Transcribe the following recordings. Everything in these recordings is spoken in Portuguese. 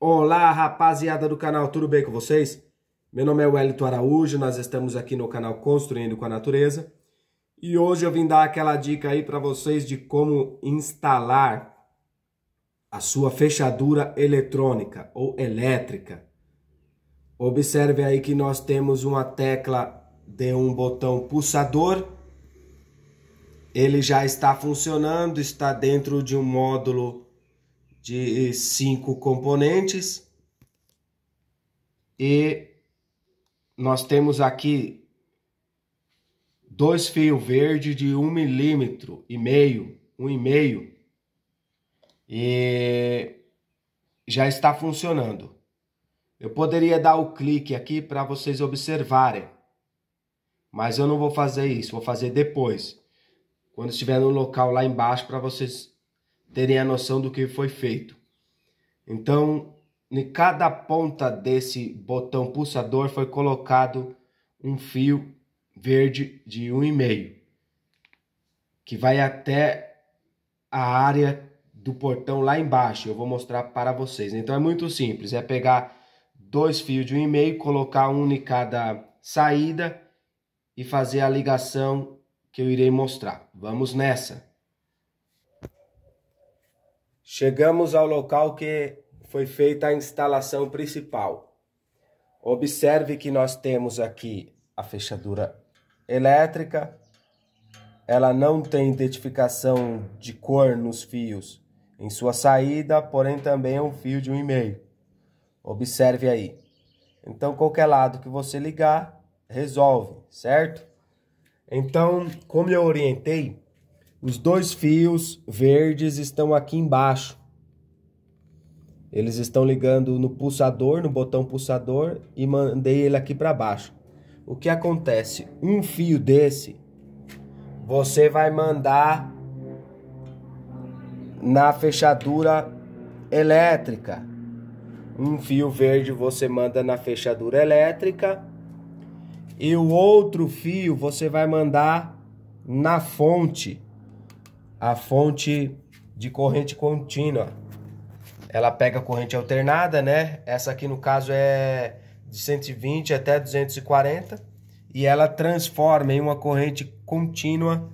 Olá, rapaziada do canal, tudo bem com vocês? Meu nome é Wellington Araújo, nós estamos aqui no canal Construindo com a Natureza e hoje eu vim dar aquela dica aí para vocês de como instalar a sua fechadura eletrônica ou elétrica. Observe aí que nós temos uma tecla de um botão pulsador, ele já está funcionando, está dentro de um módulo de cinco componentes. E nós temos aqui dois fios verdes de um milímetro e meio, um e meio, e já está funcionando. Eu poderia dar o clique aqui para vocês observarem, mas eu não vou fazer isso, vou fazer depois, quando estiver no local lá embaixo para vocês terem a noção do que foi feito. Então, em cada ponta desse botão pulsador foi colocado um fio verde de 1,5 que vai até a área do portão lá embaixo. Eu vou mostrar para vocês. Então é muito simples, é pegar dois fios de 1,5, colocar um em cada saída e fazer a ligação que eu irei mostrar. Vamos nessa! Chegamos ao local que foi feita a instalação principal. Observe que nós temos aqui a fechadura elétrica. Ela não tem identificação de cor nos fios em sua saída, porém também é um fio de 1,5. Observe aí. Então, qualquer lado que você ligar, resolve, certo? Então, como eu orientei, os dois fios verdes estão aqui embaixo. Eles estão ligando no pulsador, no botão pulsador e mandei ele aqui para baixo. O que acontece? Um fio desse você vai mandar na fechadura elétrica. Um fio verde você manda na fechadura elétrica e o outro fio você vai mandar na fonte a fonte de corrente contínua. Ela pega corrente alternada, né? Essa aqui no caso é de 120 até 240 e ela transforma em uma corrente contínua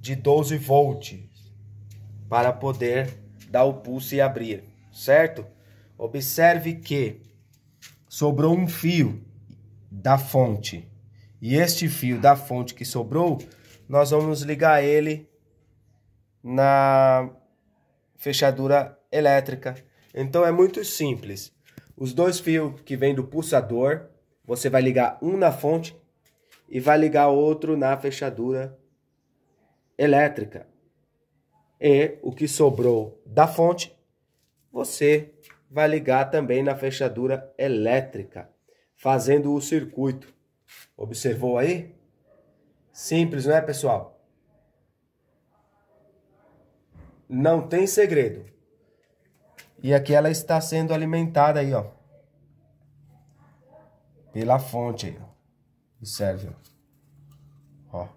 de 12 volts para poder dar o pulso e abrir, certo? Observe que sobrou um fio da fonte. E este fio da fonte que sobrou, nós vamos ligar ele na fechadura elétrica. Então é muito simples. Os dois fios que vêm do pulsador, você vai ligar um na fonte e vai ligar outro na fechadura elétrica. E o que sobrou da fonte, você vai ligar também na fechadura elétrica, fazendo o circuito. Observou aí? Simples, não é, pessoal? não tem segredo. E aqui ela está sendo alimentada aí, ó. Pela fonte aí, ó. Observe, ó. ó.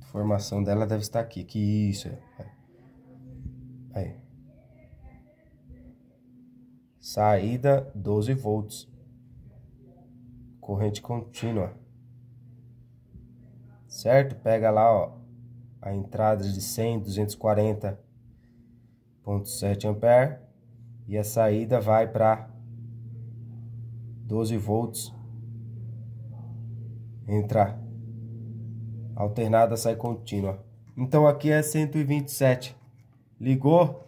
A formação dela deve estar aqui. Que isso, ó. É. Aí. Saída 12 volts. Corrente contínua certo? Pega lá, ó, a entrada de 100, 240.7 ampere e a saída vai para 12 volts. entra Alternada sai contínua. Então aqui é 127. Ligou?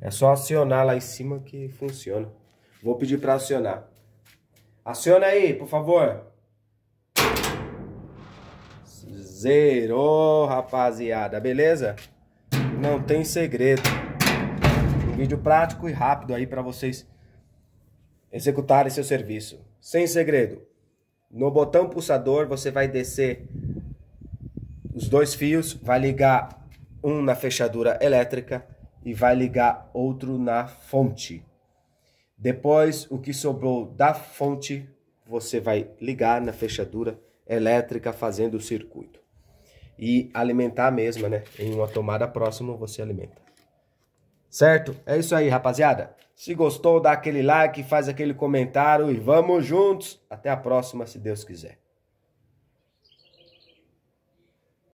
É só acionar lá em cima que funciona. Vou pedir para acionar. Aciona aí, por favor. Zerou, rapaziada, beleza? Não tem segredo. Um vídeo prático e rápido aí para vocês executarem seu serviço. Sem segredo. No botão pulsador você vai descer os dois fios, vai ligar um na fechadura elétrica e vai ligar outro na fonte. Depois, o que sobrou da fonte, você vai ligar na fechadura elétrica fazendo o circuito e alimentar a mesma, né? Em uma tomada próxima você alimenta. Certo? É isso aí, rapaziada. Se gostou, dá aquele like, faz aquele comentário e vamos juntos. Até a próxima, se Deus quiser.